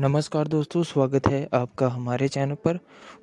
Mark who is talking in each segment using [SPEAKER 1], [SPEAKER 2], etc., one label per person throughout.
[SPEAKER 1] नमस्कार दोस्तों स्वागत है आपका हमारे चैनल पर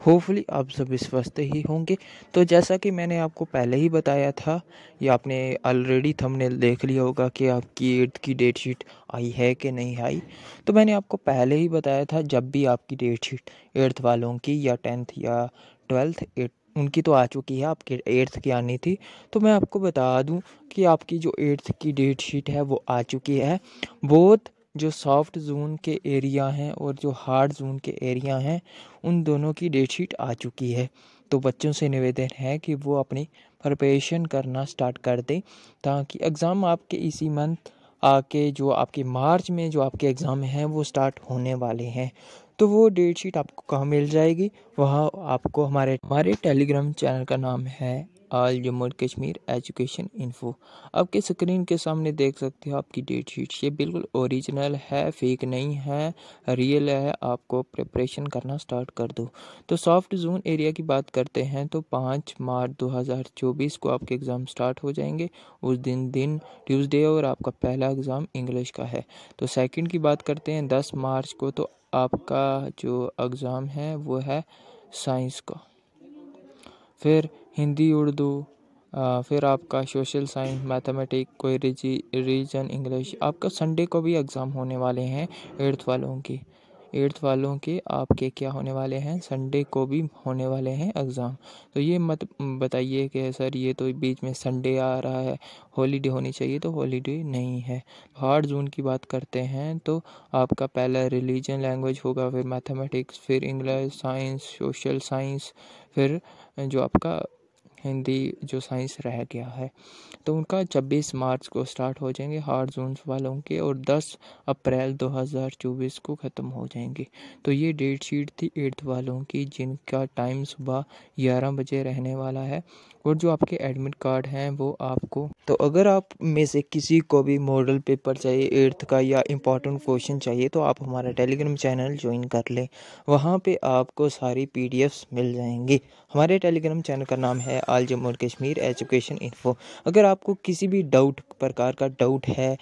[SPEAKER 1] होपफुली आप सभी स्वस्थ ही होंगे तो जैसा कि मैंने आपको पहले ही बताया था या आपने ऑलरेडी थंबनेल देख लिया होगा कि आपकी एट्थ की डेट शीट आई है कि नहीं आई तो मैंने आपको पहले ही बताया था जब भी आपकी डेट शीट एट्थ वालों की या टेंथ या ट्वेल्थ एट उनकी तो आ चुकी है आपकी एट्थ की आनी थी तो मैं आपको बता दूं कि आपकी जो एट्थ की डेट शीट है वो आ चुकी है बहुत जो सॉफ्ट जोन के एरिया हैं और जो हार्ड जोन के एरिया हैं उन दोनों की डेट शीट आ चुकी है तो बच्चों से निवेदन है कि वो अपनी प्रपेशन करना स्टार्ट कर दें ताकि एग्ज़ाम आपके इसी मंथ आके जो आपके मार्च में जो आपके एग्ज़ाम हैं वो स्टार्ट होने वाले हैं तो वो डेट शीट आपको कहाँ मिल जाएगी वहाँ आपको हमारे हमारे टेलीग्राम चैनल का नाम है all Jammu Kashmir education info आपके स्क्रीन के सामने देख सकते हो आपकी डेट शीट ये बिल्कुल ओरिजिनल है फेक नहीं है रियल है आपको प्रिपरेशन करना स्टार्ट कर दो तो सॉफ्ट जोन एरिया की बात करते हैं तो पाँच मार्च 2024 को आपके एग्ज़ाम स्टार्ट हो जाएंगे उस दिन दिन ट्यूसडे और आपका पहला एग्ज़ाम इंग्लिश का है तो सेकेंड की बात करते हैं दस मार्च को तो आपका जो एग्ज़ाम है वो है साइंस का फिर हिंदी उर्दू फिर आपका सोशल साइंस मैथमेटिक कोई रिजी रीजन इंग्लिश आपका संडे को भी एग्ज़ाम होने वाले हैं एट्थ वालों की एट्थ वालों के आपके क्या होने वाले हैं संडे को भी होने वाले हैं एग्ज़ाम तो ये मत बताइए कि सर ये तो बीच में संडे आ रहा है हॉलीडे होनी चाहिए तो हॉलीडे नहीं है हार्ड जून की बात करते हैं तो आपका पहला रिलीजन लैंग्वेज होगा फिर मैथमेटिक्स फिर इंग्लिश साइंस सोशल साइंस फिर जो आपका हिंदी जो साइंस रह गया है तो उनका 26 मार्च को स्टार्ट हो जाएंगे हार्ड जोन्स वालों के और 10 अप्रैल 2024 को ख़त्म हो जाएंगे तो ये डेट शीट थी एट्थ वालों की जिनका टाइम सुबह ग्यारह बजे रहने वाला है और जो आपके एडमिट कार्ड हैं वो आपको तो अगर आप में से किसी को भी मॉडल पेपर चाहिए एट्थ का या इम्पॉर्टेंट क्वेश्चन चाहिए तो आप हमारा टेलीग्राम चैनल ज्वाइन कर लें वहाँ पे आपको सारी पीडीएफ्स मिल जाएंगी हमारे टेलीग्राम चैनल का नाम है आल जम्मू और कश्मीर एजुकेशन इन्फो अगर आपको किसी भी डाउट प्रकार का डाउट है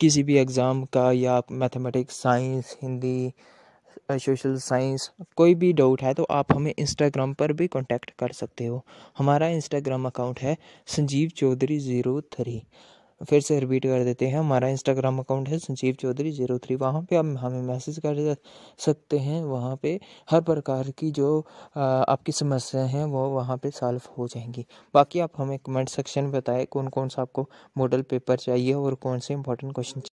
[SPEAKER 1] किसी भी एग्ज़ाम का या आप mathematics science Hindi social science कोई भी डाउट है तो आप हमें इंस्टाग्राम पर भी कांटेक्ट कर सकते हो हमारा इंस्टाग्राम अकाउंट है संजीव चौधरी ज़ीरो थ्री फिर से रिपीट कर देते हैं हमारा इंस्टाग्राम अकाउंट है संजीव चौधरी जीरो थ्री वहाँ पर आप हमें मैसेज कर सकते हैं वहाँ पे हर प्रकार की जो आपकी समस्याएं हैं वो वहाँ पे सॉल्व हो जाएंगी बाकी आप हमें कमेंट सेक्शन में बताएं कौन कौन सा आपको मॉडल पेपर चाहिए और कौन से इंपॉर्टेंट क्वेश्चन